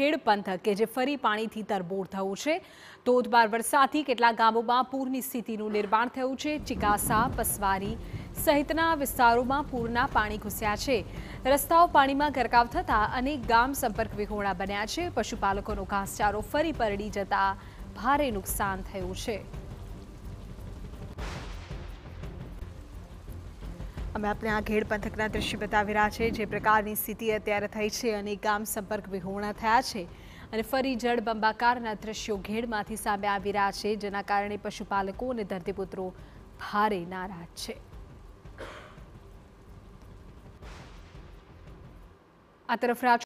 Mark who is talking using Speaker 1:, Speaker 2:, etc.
Speaker 1: ખેડ પંથક કે જે ફરી પાણીથી તરબોળ થયું છે ધોધમાર વરસાદથી કેટલાક ગામોમાં પૂરની સ્થિતિનું નિર્માણ થયું છે ચિકાસા પસવારી સહિતના વિસ્તારોમાં પૂરના પાણી ઘૂસ્યા છે રસ્તાઓ પાણીમાં ગરકાવ થતાં અનેક ગામ સંપર્ક વિહોણા બન્યા છે પશુપાલકોનો ઘાસચારો ફરી પરડી જતાં ભારે નુકસાન થયું છે અમે આપણે આ ઘેડ પંથકના દ્રશ્ય બતાવી રહ્યા છે જે પ્રકારની સ્થિતિ અત્યારે થઈ છે અને ગામ સંપર્ક વિહોણા થયા છે અને ફરી જળબંબાકારના દ્રશ્યો ઘેડમાંથી સામે આવી રહ્યા છે જેના કારણે પશુપાલકો અને ધરતીપુત્રો ભારે નારાજ છે આ તરફ